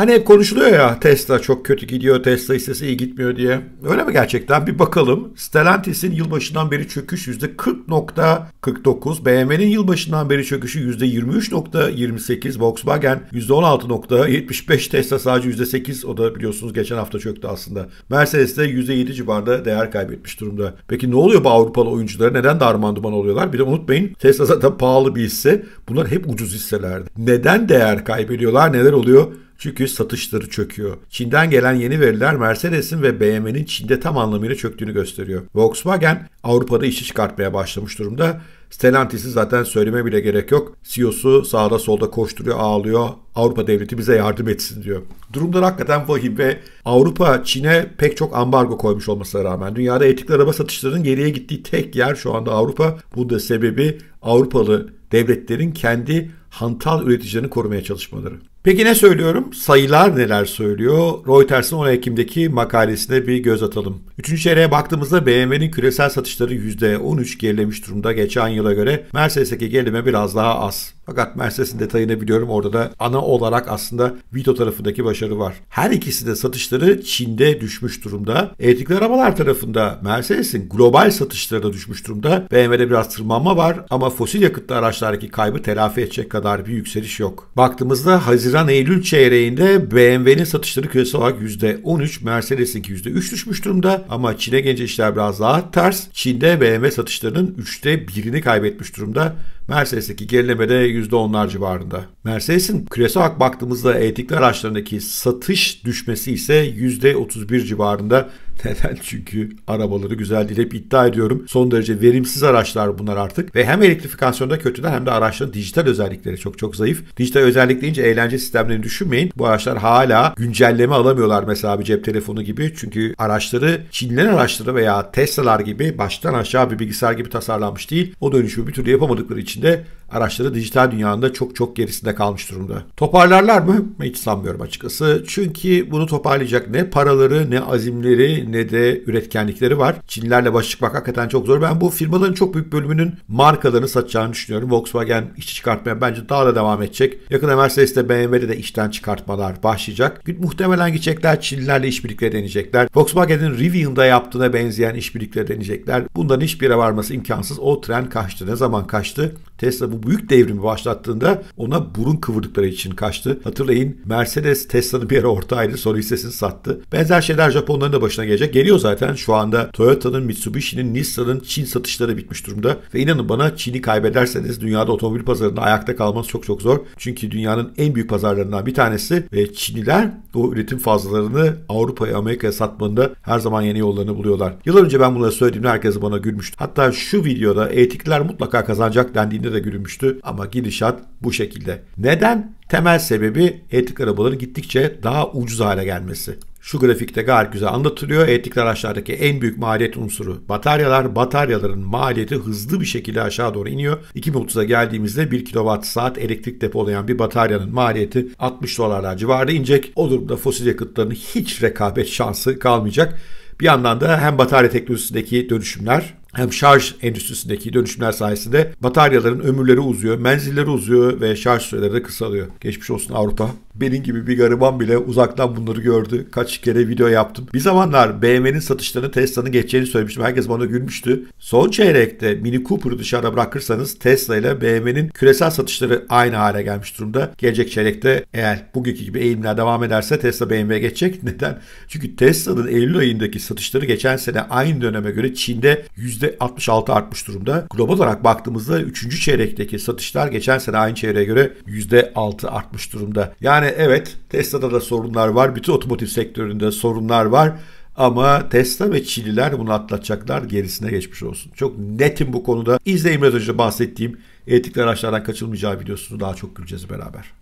Hani hep konuşuluyor ya Tesla çok kötü gidiyor, Tesla hissesi iyi gitmiyor diye. Öyle mi gerçekten? Bir bakalım. Stellantis'in yılbaşından beri çöküş %40.49, BMW'nin yılbaşından beri çöküşü %23.28, Volkswagen %16.75, Tesla sadece %8 o da biliyorsunuz geçen hafta çöktü aslında. Mercedes de %7 civarında değer kaybetmiş durumda. Peki ne oluyor bu Avrupalı oyunculara? Neden darman duman oluyorlar? Bir de unutmayın Tesla zaten pahalı bir hisse. Bunlar hep ucuz hisselerdi. Neden değer kaybediyorlar? Neler oluyor? Çünkü satışları çöküyor. Çin'den gelen yeni veriler Mercedes'in ve BMW'nin Çin'de tam anlamıyla çöktüğünü gösteriyor. Volkswagen Avrupa'da işi çıkartmaya başlamış durumda. Stellantis'i zaten söyleme bile gerek yok. CEO'su sağda solda koşturuyor, ağlıyor. Avrupa devleti bize yardım etsin diyor. Durumlar hakikaten vahim ve Avrupa Çin'e pek çok ambargo koymuş olmasına rağmen dünyada etik araba satışlarının geriye gittiği tek yer şu anda Avrupa. Bu da sebebi Avrupalı devletlerin kendi hantal üreticilerini korumaya çalışmaları. Peki ne söylüyorum? Sayılar neler söylüyor? Reuters'ın 10 Ekim'deki makalesine bir göz atalım. Üçüncü çeyreğe baktığımızda BMW'nin küresel satışları %13 gerilemiş durumda geçen yıla göre. Mercedes'teki gerileme biraz daha az. Fakat Mercedes'in detayını biliyorum. Orada da ana olarak aslında Vito tarafındaki başarı var. Her ikisi de satışları Çin'de düşmüş durumda. Elektrikli arabalar tarafında Mercedes'in global satışları da düşmüş durumda. BMW'de biraz tırmanma var ama fosil yakıtlı araçlardaki kaybı telafi edecek kadar bir yükseliş yok. Baktığımızda Haziran-Eylül çeyreğinde BMW'nin satışları küresel olarak %13, Mercedes'inki %3 düşmüş durumda ama Çin'e gelince işler biraz daha ters. Çin'de BMW satışlarının üçte birini kaybetmiş durumda. Mercedes'teki gerileme de %10'lar civarında. Mercedes'in küresel olarak baktığımızda elektrikli araçlarındaki satış düşmesi ise %31 civarında. Neden? Çünkü arabaları güzel değil. Hep iddia ediyorum. Son derece verimsiz araçlar bunlar artık. Ve hem elektrifikasyonda kötüler hem de araçların dijital özellikleri çok çok zayıf. Dijital özellik deyince eğlence sistemlerini düşünmeyin. Bu araçlar hala güncelleme alamıyorlar mesela bir cep telefonu gibi. Çünkü araçları Çinli araçları veya Tesla'lar gibi baştan aşağı bir bilgisayar gibi tasarlanmış değil. O dönüşümü bir türlü yapamadıkları için de araçları dijital dünyanda çok çok gerisinde kalmış durumda. Toparlarlar mı? Hiç sanmıyorum açıkçası. Çünkü bunu toparlayacak ne paraları, ne azimleri, ne de üretkenlikleri var. Çinlerle baş çıkmak hakikaten çok zor. Ben bu firmaların çok büyük bölümünün markalarını satacağını düşünüyorum. Volkswagen işçi çıkartmaya bence daha da devam edecek. Yakında Mercedes'te BMW'de de işten çıkartmalar başlayacak. Muhtemelen gidecekler Çinlilerle işbirlikleri deneyecekler. Volkswagen'in Rivian'da yaptığına benzeyen işbirlikleri deneyecekler. Bundan hiçbire varması imkansız. O tren kaçtı. Ne zaman kaçtı? Tesla bu büyük devrimi başlattığında ona burun kıvırdıkları için kaçtı. Hatırlayın Mercedes Tesla'nın bir yere ortağıydı. Sonra hissesini sattı. Benzer şeyler Japonların da başına gelecek gelecek. Geliyor zaten şu anda Toyota'nın, Mitsubishi'nin, Nissan'ın Çin satışları bitmiş durumda. Ve inanın bana Çin'i kaybederseniz dünyada otomobil pazarında ayakta kalmanız çok çok zor. Çünkü dünyanın en büyük pazarlarından bir tanesi ve Çinliler o üretim fazlalarını Avrupa'ya, Amerika'ya satmanın her zaman yeni yollarını buluyorlar. Yıllar önce ben bunları söylediğimde herkes bana gülmüştü. Hatta şu videoda etikler mutlaka kazanacak dendiğinde de gülmüştü ama gidişat bu şekilde. Neden Temel sebebi elektrik arabaların gittikçe daha ucuz hale gelmesi. Şu grafikte gayet güzel anlatılıyor. Elektrikli araçlardaki en büyük maliyet unsuru bataryalar. Bataryaların maliyeti hızlı bir şekilde aşağı doğru iniyor. 2030'a geldiğimizde 1 kWh saat elektrik depolayan bir bataryanın maliyeti 60 dolarlar civarında inecek. O durumda fosil yakıtların hiç rekabet şansı kalmayacak. Bir yandan da hem batarya teknolojisindeki dönüşümler hem şarj endüstrisindeki dönüşümler sayesinde bataryaların ömürleri uzuyor, menzilleri uzuyor ve şarj süreleri de kısalıyor. Geçmiş olsun Avrupa. Benim gibi bir gariban bile uzaktan bunları gördü. Kaç kere video yaptım. Bir zamanlar BMW'nin satışlarını Tesla'nın geçeceğini söylemiştim. Herkes bana gülmüştü. Son çeyrekte Mini Cooper'ı dışarıda bırakırsanız Tesla ile BMW'nin küresel satışları aynı hale gelmiş durumda. Gelecek çeyrekte eğer bugünkü gibi eğilimler devam ederse Tesla BMW'ye geçecek. Neden? Çünkü Tesla'nın Eylül ayındaki satışları geçen sene aynı döneme göre Çin'de %66 artmış durumda. Global olarak baktığımızda 3. çeyrekteki satışlar geçen sene aynı çeyreğe göre %6 artmış durumda. Yani evet Tesla'da da sorunlar var. Bütün otomotiv sektöründe sorunlar var. Ama Tesla ve Çinliler bunu atlatacaklar gerisine geçmiş olsun. Çok netim bu konuda. İzleyin biraz önce bahsettiğim elektrikli araçlardan kaçılmayacağı videosunu daha çok göreceğiz beraber.